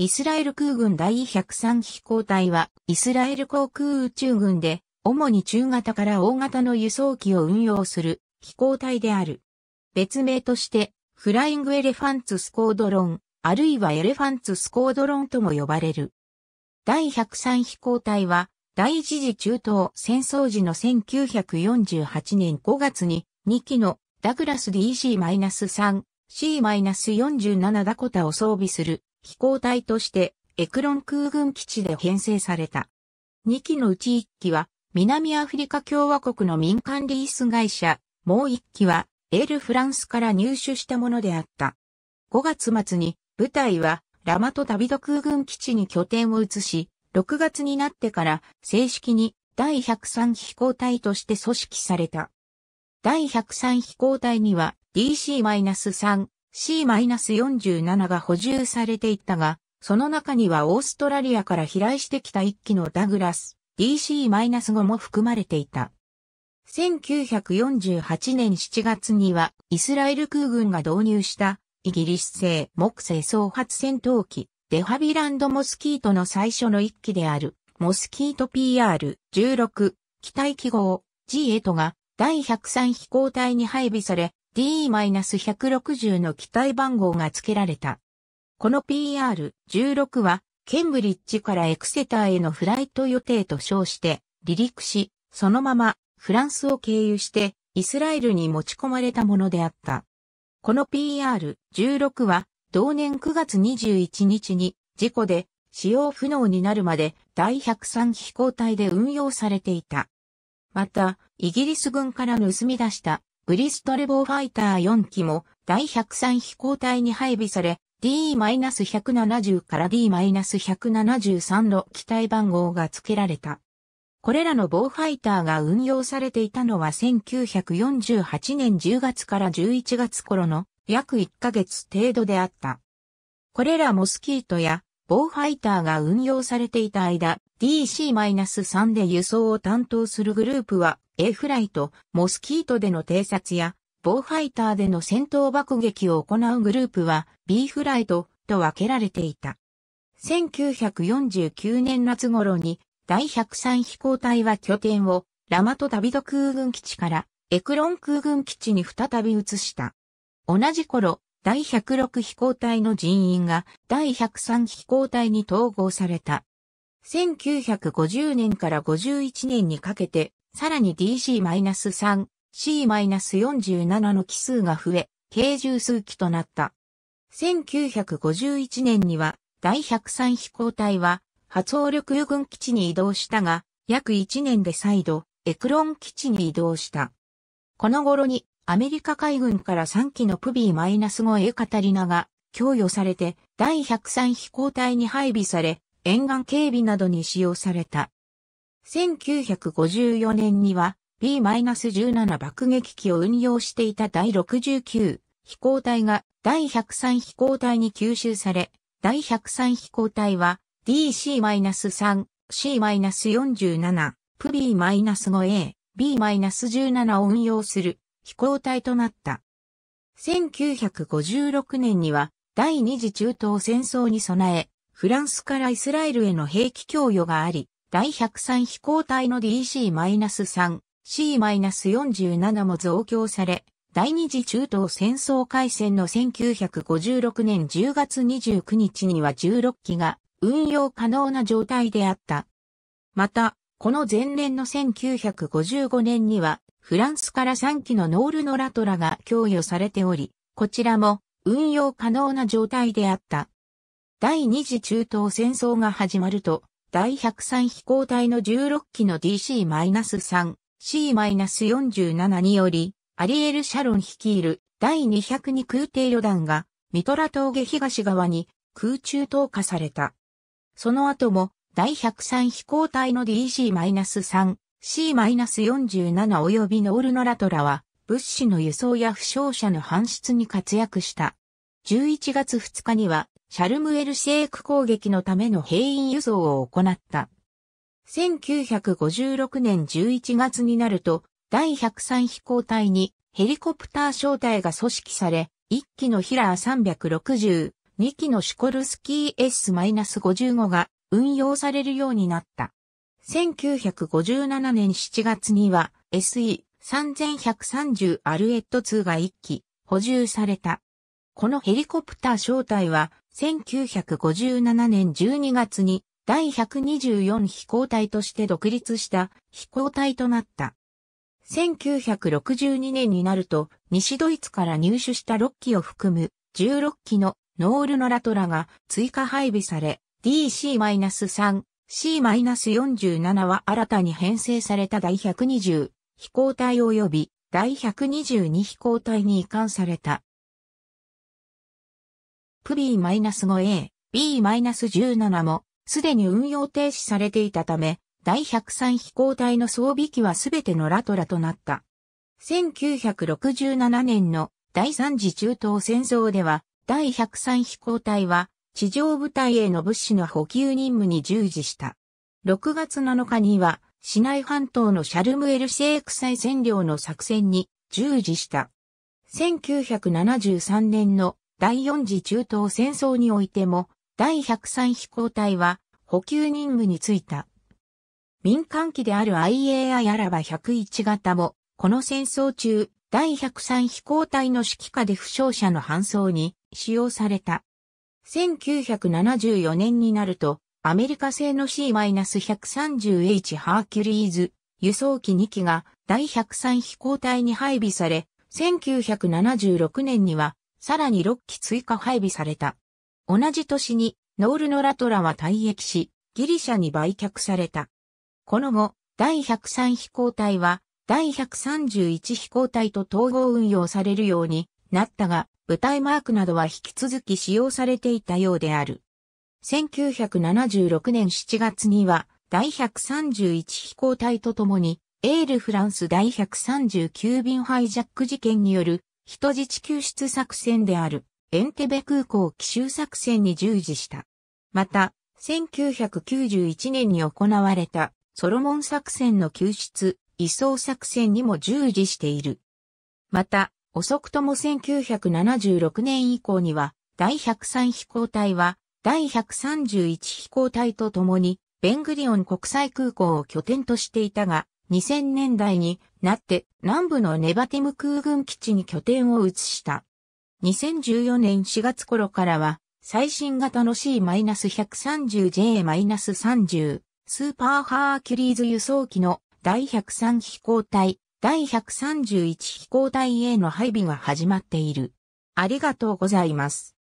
イスラエル空軍第103飛行隊は、イスラエル航空宇宙軍で、主に中型から大型の輸送機を運用する飛行隊である。別名として、フライングエレファンツスコードロン、あるいはエレファンツスコードロンとも呼ばれる。第103飛行隊は、第一次中東戦争時の1948年5月に、2機のダグラス DC-3、C-47 ダコタを装備する飛行隊としてエクロン空軍基地で編成された。2機のうち1機は南アフリカ共和国の民間リース会社、もう1機はエールフランスから入手したものであった。5月末に部隊はラマトダビド空軍基地に拠点を移し、6月になってから正式に第103飛行隊として組織された。第103飛行隊には DC-3 C-47 が補充されていったが、その中にはオーストラリアから飛来してきた1機のダグラス DC-5 も含まれていた。1948年7月にはイスラエル空軍が導入したイギリス製木製総発戦闘機デハビランドモスキートの最初の1機であるモスキート PR-16 機体記号 G8 が第103飛行隊に配備され d 1 6 0の機体番号が付けられた。この PR-16 は、ケンブリッジからエクセターへのフライト予定と称して、離陸し、そのままフランスを経由してイスラエルに持ち込まれたものであった。この PR-16 は同年9月21日に事故で使用不能になるまで第103飛行隊で運用されていた。また、イギリス軍から盗み出したブリストルーファイター4機も第103飛行隊に配備され、D-170 から D-173 の機体番号が付けられた。これらのーファイターが運用されていたのは1948年10月から11月頃の約1ヶ月程度であった。これらモスキートやーファイターが運用されていた間、DC-3 で輸送を担当するグループは A フライト、モスキートでの偵察や、ボーファイターでの戦闘爆撃を行うグループは B フライトと分けられていた。1949年夏頃に第103飛行隊は拠点をラマトダビド空軍基地からエクロン空軍基地に再び移した。同じ頃、第106飛行隊の人員が第103飛行隊に統合された。1950年から51年にかけてさらに DC-3、C-47 の奇数が増え、計十数機となった。1951年には、第103飛行隊は、発動力予軍基地に移動したが、約1年で再度、エクロン基地に移動した。この頃に、アメリカ海軍から3機のプビー -5A カタリナが供与されて、第103飛行隊に配備され、沿岸警備などに使用された。1954年には B-17 爆撃機を運用していた第69飛行隊が第103飛行隊に吸収され、第103飛行隊は DC-3、C-47、プ B-5A、B-17 を運用する飛行隊となった。1956年には第二次中東戦争に備え、フランスからイスラエルへの兵器供与があり、第103飛行隊の DC-3、C-47 も増強され、第二次中東戦争開戦の1956年10月29日には16機が運用可能な状態であった。また、この前年の1955年には、フランスから3機のノールノラトラが供与されており、こちらも運用可能な状態であった。第二次中東戦争が始まると、第103飛行隊の16機の DC-3、C-47 により、アリエル・シャロン率いる第202空挺旅団が、ミトラ峠東側に空中投下された。その後も、第103飛行隊の DC-3、C-47 及びノールノラトラは、物資の輸送や負傷者の搬出に活躍した。11月2日にはシャルムエルシェイク攻撃のための兵員輸送を行った。1956年11月になると、第103飛行隊にヘリコプター小隊が組織され、1機のヒラー360、2機のシコルスキー S-55 が運用されるようになった。1957年7月には SE3130 アルエット2が1機補充された。このヘリコプター小隊は1957年12月に第124飛行隊として独立した飛行隊となった。1962年になると、西ドイツから入手した6機を含む16機のノールのラトラが追加配備され、DC-3、C-47 は新たに編成された第120飛行隊及び第122飛行隊に移管された。クー5 a B-17 も、すでに運用停止されていたため、第103飛行隊の装備機はすべてのラトラとなった。1967年の第3次中東戦争では、第103飛行隊は、地上部隊への物資の補給任務に従事した。6月7日には、市内半島のシャルムエルシェーク再占領の作戦に従事した。1973年の第四次中東戦争においても、第103飛行隊は補給任務に就いた。民間機である IAI アラバ101型も、この戦争中、第103飛行隊の指揮下で負傷者の搬送に使用された。1974年になると、アメリカ製の C-130H ハーキュリーズ輸送機2機が第103飛行隊に配備され、1976年にはさらに6機追加配備された。同じ年に、ノールノラトラは退役し、ギリシャに売却された。この後、第103飛行隊は、第131飛行隊と統合運用されるようになったが、部隊マークなどは引き続き使用されていたようである。1976年7月には、第131飛行隊とともに、エールフランス第139便ハイジャック事件による人質救出作戦であるエンテベ空港奇襲作戦に従事した。また、1991年に行われたソロモン作戦の救出、移送作戦にも従事している。また、遅くとも1976年以降には、第103飛行隊は、第131飛行隊と共に、ベングリオン国際空港を拠点としていたが、2000年代になって南部のネバティム空軍基地に拠点を移した。2014年4月頃からは最新型の C-130J-30 スーパーハーキュリーズ輸送機の第103飛行隊、第131飛行隊への配備が始まっている。ありがとうございます。